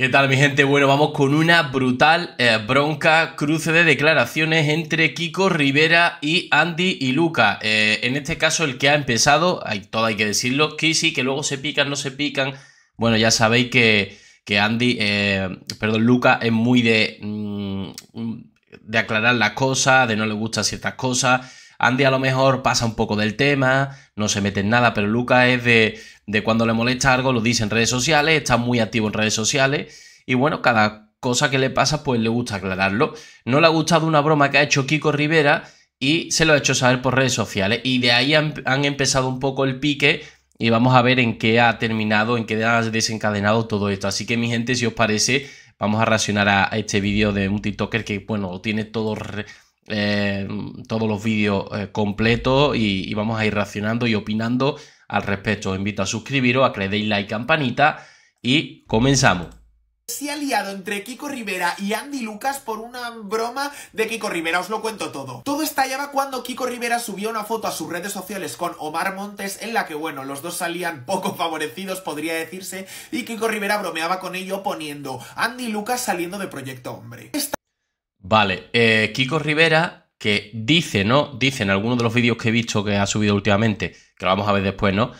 ¿Qué tal mi gente? Bueno, vamos con una brutal eh, bronca, cruce de declaraciones entre Kiko Rivera y Andy y Luca. Eh, en este caso el que ha empezado, hay, todo hay que decirlo, que sí, que luego se pican, no se pican. Bueno, ya sabéis que, Andy, eh, perdón, Luca es muy de, mm, de aclarar las cosas, de no le gustan ciertas cosas. Andy a lo mejor pasa un poco del tema, no se mete en nada, pero Lucas es de, cuando le molesta algo, lo dice en redes sociales, está muy activo en redes sociales y bueno, cada cosa que le pasa pues le gusta aclararlo. No le ha gustado una broma que ha hecho Kiko Rivera y se lo ha hecho saber por redes sociales y de ahí han, empezado un poco el pique y vamos a ver en qué ha terminado, en qué ha desencadenado todo esto. Así que mi gente, si os parece, vamos a reaccionar a, este vídeo de un TikToker que, bueno, tiene todo... Re eh, todos los vídeos eh, completos y, vamos a ir reaccionando y opinando al respecto. Os invito a suscribiros, a que le deis like, campanita y comenzamos se ha liado entre Kiko Rivera y Andy Lucas por una broma de Kiko Rivera, os lo cuento todo. Todo estallaba cuando Kiko Rivera subió una foto a sus redes sociales con Omar Montes en la que, bueno, los dos salían poco favorecidos, podría decirse, y Kiko Rivera bromeaba con ello poniendo Andy Lucas saliendo de Proyecto Hombre. Vale, eh, Kiko Rivera, que dice, ¿no? Dice en alguno de los vídeos que he visto que ha subido últimamente, que lo vamos a ver después, ¿no?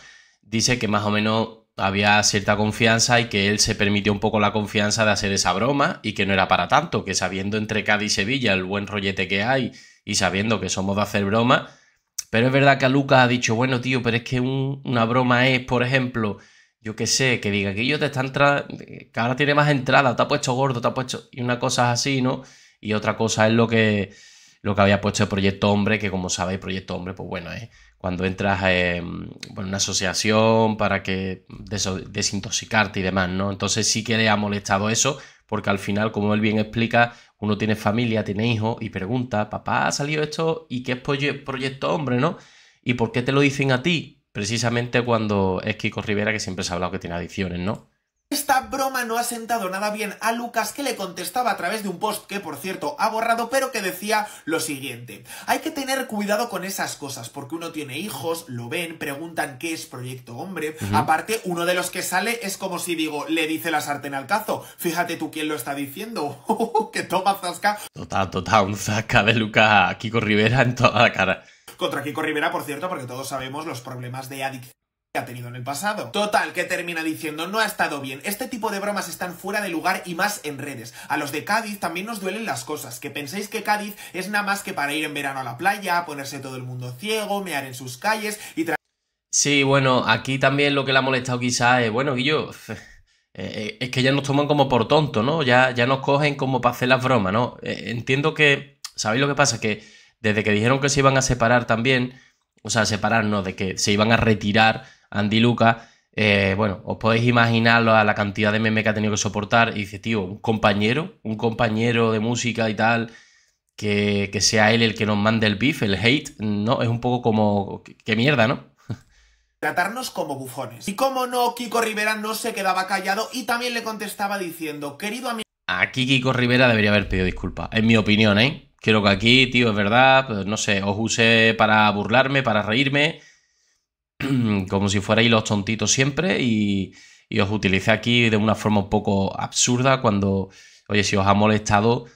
Dice que más o menos había cierta confianza y que él se permitió un poco la confianza de hacer esa broma y que no era para tanto, que sabiendo entre Cádiz y Sevilla el buen rollete que hay y sabiendo que somos de hacer broma, pero es verdad que Lucas ha dicho, bueno tío, pero es que una broma es, por ejemplo, yo qué sé, que diga que yo te están, que ahora tiene más entrada, te ha puesto gordo, te ha puesto, y una cosa así, ¿no? Y otra cosa es lo que, lo que había puesto el Proyecto Hombre, que como sabéis, Proyecto Hombre, pues bueno, es ¿eh? cuando entras en una asociación para que desintoxicarte y demás, ¿no? Entonces sí que le ha molestado eso, porque al final, como él bien explica, uno tiene familia, tiene hijos y pregunta, papá, ha salido esto y qué es Proyecto Hombre, ¿no? ¿Y por qué te lo dicen a ti? Precisamente cuando es Kiko Rivera, que siempre se ha hablado que tiene adicciones, ¿no? Esta broma no ha sentado nada bien a Lucas que le contestaba a través de un post que por cierto ha borrado pero que decía lo siguiente. Hay que tener cuidado con esas cosas porque uno tiene hijos, lo ven, preguntan qué es Proyecto Hombre. Aparte, uno de los que sale es como si digo, le dice la sartén al cazo. Fíjate tú quién lo está diciendo. que toma zasca. Total, total, un zasca de Lucas a Kiko Rivera en toda la cara. Contra Kiko Rivera, por cierto, porque todos sabemos los problemas de adicción que ha tenido en el pasado. Total, que termina diciendo, no ha estado bien, este tipo de bromas están fuera de lugar y más en redes. A los de Cádiz también nos duelen las cosas, que penséis que Cádiz es nada más que para ir en verano a la playa, ponerse todo el mundo ciego, mear en sus calles y... Sí, bueno, aquí también lo que le ha molestado quizá es, bueno, Guillo, eh, eh, es que ya nos toman como por tonto, ¿no? Ya, ya nos cogen como para hacer las bromas, ¿no? Eh, entiendo que, ¿sabéis lo que pasa? Que desde que dijeron que se iban a separar también, o sea, separarnos, de que se iban a retirar Andy Luca, eh, bueno, os podéis imaginar la, cantidad de meme que ha tenido que soportar. Y dice, tío, un compañero, un compañero de música y tal, que, sea él el que nos mande el beef, el hate, ¿no? Es un poco como, qué mierda, ¿no? tratarnos como bufones. Y como no, Kiko Rivera no se quedaba callado y también le contestaba diciendo, querido amigo... Aquí Kiko Rivera debería haber pedido disculpas, en mi opinión, ¿eh? Creo que aquí, tío, es verdad, pues, no sé, os use para burlarme, para reírme, como si fuerais los tontitos siempre y, os utilicé aquí de una forma un poco absurda cuando, oye, si os ha molestado,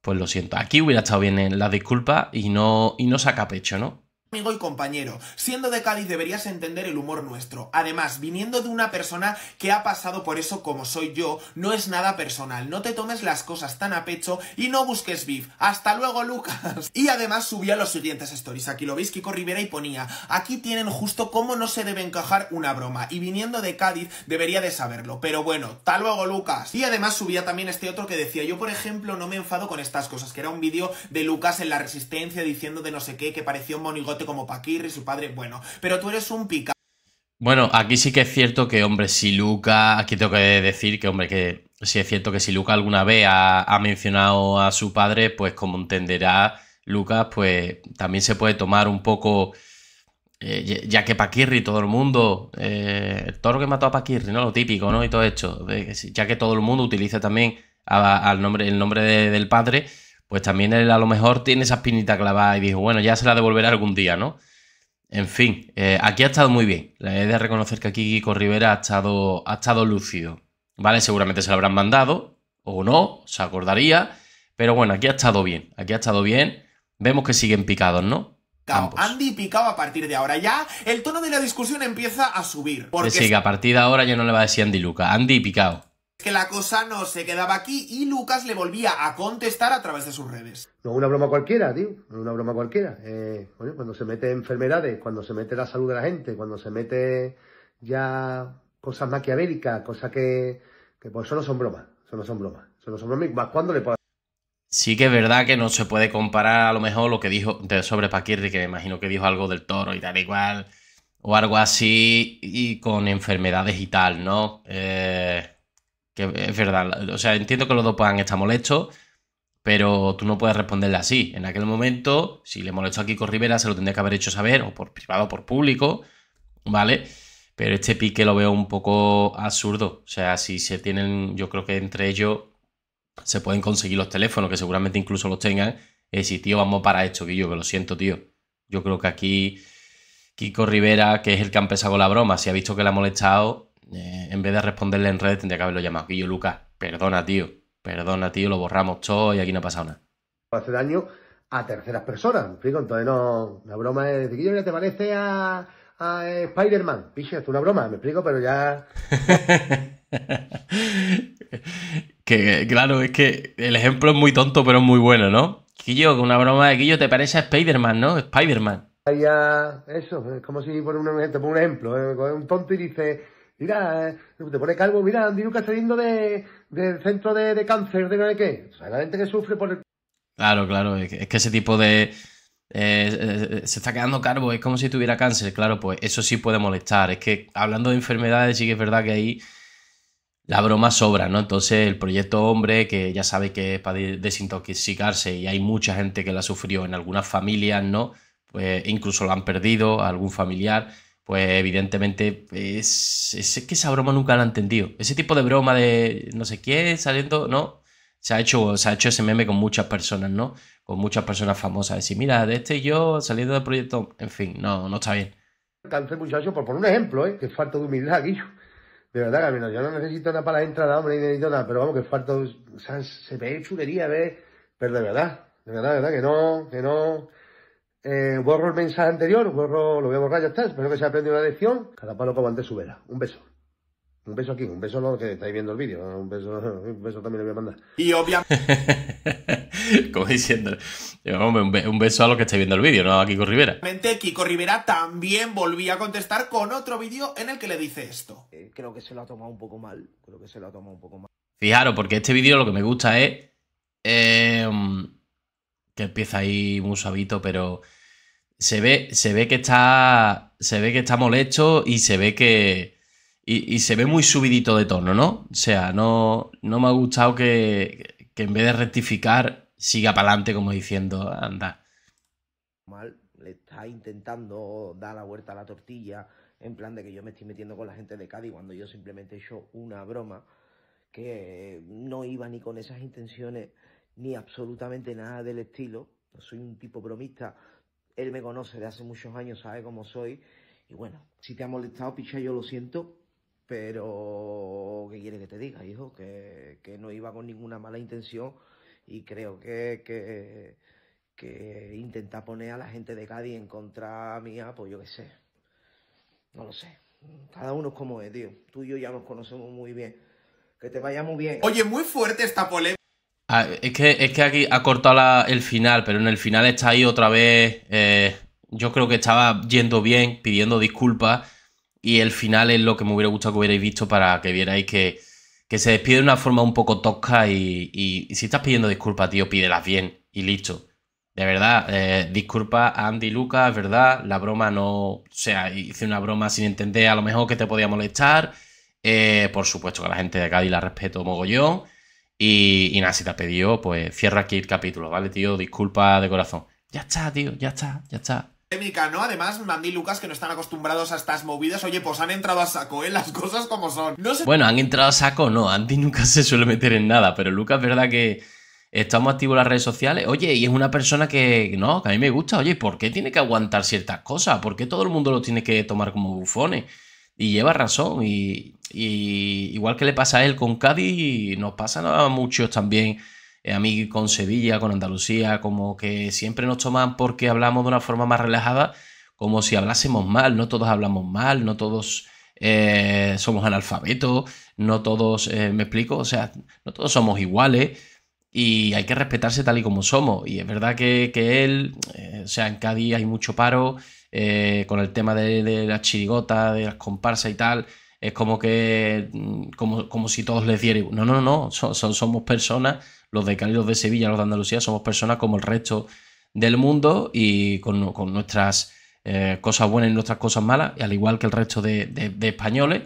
pues lo siento. Aquí hubiera estado bien en eh, la disculpa y no, y no saca pecho, ¿no? amigo y compañero. Siendo de Cádiz deberías entender el humor nuestro. Además, viniendo de una persona que ha pasado por eso como soy yo, no es nada personal. No te tomes las cosas tan a pecho y no busques beef. Hasta luego, Lucas. Y además subía los siguientes stories. Aquí lo veis, Kiko Rivera y ponía, aquí tienen justo cómo no se debe encajar una broma. Y viniendo de Cádiz debería de saberlo. Pero bueno, hasta luego, Lucas. Y además subía también este otro que decía, yo por ejemplo no me enfado con estas cosas, que era un vídeo de Lucas en la resistencia diciendo de no sé qué, que parecía un monigote como Paquirri, su padre, bueno, pero tú eres un pica. Bueno, aquí sí que es cierto que, hombre, si Luca, aquí tengo que decir que, hombre, que sí es cierto que si Luca alguna vez ha, mencionado a su padre, pues como entenderá Lucas, pues también se puede tomar un poco... Eh, ya que Paquirri, todo el mundo, eh, todo lo que mató a Paquirri, ¿no? Lo típico, ¿no? Y todo esto, ya que todo el mundo utiliza también al nombre, el nombre del padre, pues también él a lo mejor tiene esa espinita clavada y dijo, bueno, ya se la devolverá algún día, ¿no? En fin, eh, aquí ha estado muy bien. Le he de reconocer que aquí Kiko Rivera ha estado, ha estado lúcido. ¿Vale? Seguramente se lo habrán mandado, o no, se acordaría. Pero bueno, aquí ha estado bien. Aquí ha estado bien. Vemos que siguen picados, ¿no? Andy picado a partir de ahora ya, el tono de la discusión empieza a subir. Porque... Sí, a partir de ahora ya no le va a decir Andy Luca, Andy picado que la cosa no se quedaba aquí y Lucas le volvía a contestar a través de sus redes. No es una broma cualquiera, tío, no una broma cualquiera. Eh, cuando se mete enfermedades, cuando se mete la salud de la gente, cuando se mete ya cosas maquiavélicas, cosas que, que pues eso no son bromas, eso no son bromas, eso no son bromas, más cuando le puedo... Sí que es verdad que no se puede comparar a lo mejor lo que dijo sobre Paquirri, que me imagino que dijo algo del toro y tal igual, o algo así, y con enfermedades y tal, ¿no? Eh, que es verdad, o sea, entiendo que los dos puedan estar molestos, pero tú no puedes responderle así. En aquel momento, si le molestó a Kiko Rivera, se lo tendría que haber hecho saber, o por privado o por público, ¿vale? Pero este pique lo veo un poco absurdo. O sea, si se tienen, yo creo que entre ellos se pueden conseguir los teléfonos, que seguramente incluso los tengan. Es decir, tío, vamos para esto, Guillo, que lo siento, tío. Yo creo que aquí Kiko Rivera, que es el que ha empezado la broma, si ha visto que le ha molestado, en vez de responderle en redes, tendría que haberlo llamado. Guillo Lucas, perdona, tío. Perdona, tío, lo borramos todo y aquí no ha pasado nada. Pues hace daño a terceras personas, ¿me explico? Entonces no, la broma es de Guillo, ¿te parece a, a Spider-Man? Piche, es una broma, me explico, pero ya... que claro, es que el ejemplo es muy tonto, pero es muy bueno, ¿no? Guillo, una broma de Guillo, ¿te parece a Spider-Man, no? Spider-Man. eso, es como si por un, un ejemplo, eh, un tonto y dice mira, eh, te pone calvo, mira, Andy Lucas saliendo de, del centro de, cáncer, de no sé qué. O sea, la gente que sufre por el... Claro, claro, es que, ese tipo de... Eh, eh, se está quedando calvo, es como si tuviera cáncer, claro, pues eso sí puede molestar. Es que hablando de enfermedades, sí que es verdad que ahí la broma sobra, ¿no? Entonces el proyecto Hombre, que ya sabe que es para desintoxicarse y hay mucha gente que la sufrió en algunas familias, ¿no? Pues incluso lo han perdido algún familiar pues evidentemente es, que esa broma nunca la han entendido. Ese tipo de broma de no sé qué saliendo, no. Se ha, hecho, se ha hecho ese meme con muchas personas, ¿no? Con muchas personas famosas. Decir, mira, de este yo saliendo del proyecto, en fin, no, no está bien. Cáncer, muchachos, por poner un ejemplo, ¿eh? Que falta de humildad, Guillo. De verdad, Camino, yo no necesito nada para la entrada, hombre, ni necesito nada, pero vamos, que falta, o sea, se ve chulería, ¿ves? Pero de verdad, de verdad, de verdad, que no, que no eh, borro el mensaje anterior, borro, lo voy a borrar, ya está. Espero que se haya aprendido una lección. Cada palo que antes su vela. Un beso. Un beso aquí, un beso a los que estáis viendo el vídeo. Un beso, un beso también le voy a mandar. Y obviamente. Como diciendo, eh, un beso a los que estáis viendo el vídeo, no a Kiko Rivera. Kiko Rivera también volvía a contestar con otro vídeo en el que le dice esto. Eh, creo que se lo ha tomado un poco mal. Creo que se lo ha tomado un poco mal. Fijaros, porque este vídeo lo que me gusta es. que empieza ahí muy suavito, pero se ve, se ve que está. Se ve que está molesto y se ve que. Y, se ve muy subidito de tono, ¿no? O sea, no, me ha gustado que, que en vez de rectificar, siga para adelante como diciendo, anda. Mal, le está intentando dar la vuelta a la tortilla, en plan de que yo me estoy metiendo con la gente de Cádiz cuando yo simplemente he hecho una broma que no iba ni con esas intenciones ni absolutamente nada del estilo. soy un tipo bromista él me conoce de hace muchos años, sabe cómo soy. Y bueno, si te ha molestado, picha, yo lo siento. Pero, ¿qué quiere que te diga, hijo? Que, no iba con ninguna mala intención y creo que, que, que intentar poner a la gente de Cádiz en contra mía, pues yo qué sé. No lo sé. Cada uno es como es, tío. Tú y yo ya nos conocemos muy bien. Que te vaya muy bien. Oye, muy fuerte esta polémica. Ah, es, que, es que aquí ha cortado el final, pero en el final está ahí otra vez. Eh, yo creo que estaba yendo bien, pidiendo disculpas. Y el final es lo que me hubiera gustado que hubierais visto para que vierais que, se despide de una forma un poco tosca. Y, si estás pidiendo disculpas, tío, pídelas bien y listo. De verdad, eh, disculpa Andy Lucas, verdad, la broma no. O sea, hice una broma sin entender a lo mejor que te podía molestar. Eh, por supuesto que la gente de Cádiz la respeto mogollón. Y, te ha pedido, pues cierra aquí el capítulo, ¿vale, tío? Disculpa de corazón. Ya está, tío, ya está, ya está. ¿no? Además, Mandy Lucas, que no están acostumbrados a estas movidas, oye, pues han entrado a saco, ¿eh? Las cosas como son. Bueno, han entrado a saco, no. Andy nunca se suele meter en nada, pero Lucas, verdad que estamos activos en las redes sociales. Oye, y es una persona que, no, que a mí me gusta. Oye, ¿por qué tiene que aguantar ciertas cosas? ¿Por qué todo el mundo lo tiene que tomar como bufones? Y lleva razón. Y, igual que le pasa a él con Cádiz, nos pasa a muchos también, eh, a mí con Sevilla, con Andalucía, como que siempre nos toman porque hablamos de una forma más relajada, como si hablásemos mal. No todos hablamos mal, no todos eh, somos analfabetos, no todos, eh, me explico, o sea, no todos somos iguales. Y hay que respetarse tal y como somos. Y es verdad que, él, o sea, en Cádiz hay mucho paro, eh, con el tema de, las chirigotas, de las comparsas y tal, es como que, mm, como, si todos les dieran. No, no, no, son somos personas, los de Cali, de Sevilla, los de Andalucía, somos personas como el resto del mundo y con, nuestras eh, cosas buenas y nuestras cosas malas, al igual que el resto de, españoles.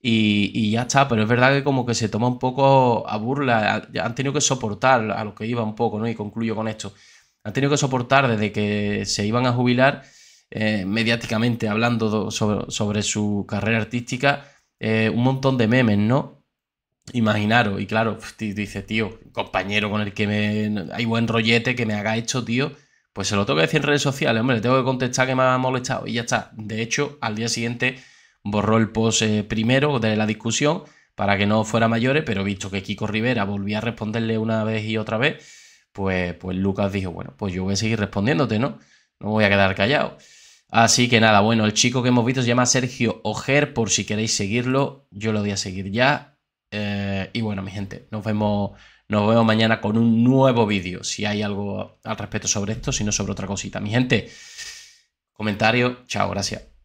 Y, ya está, pero es verdad que como que se toma un poco a burla, han tenido que soportar a lo que iba un poco, ¿no? Y concluyo con esto, han tenido que soportar desde que se iban a jubilar eh, mediáticamente hablando sobre, su carrera artística, eh, un montón de memes, ¿no? Imaginaros, y claro, pues, dice, tío, compañero con el que hay buen rollete que me haga esto, tío, pues se lo tengo que decir en redes sociales, hombre, le tengo que contestar que me ha molestado y ya está. De hecho, al día siguiente borró el post eh, primero de la discusión para que no fuera mayores, pero visto que Kiko Rivera volvía a responderle una vez y otra vez, pues, pues Lucas dijo, bueno, pues yo voy a seguir respondiéndote, ¿no? No voy a quedar callado. Así que nada, bueno, el chico que hemos visto se llama Sergio Ojer, por si queréis seguirlo, yo lo voy a seguir ya. Eh, y bueno, mi gente, nos vemos, nos vemos mañana con un nuevo vídeo, si hay algo al respecto sobre esto, si no sobre otra cosita. Mi gente, comentario, chao, gracias.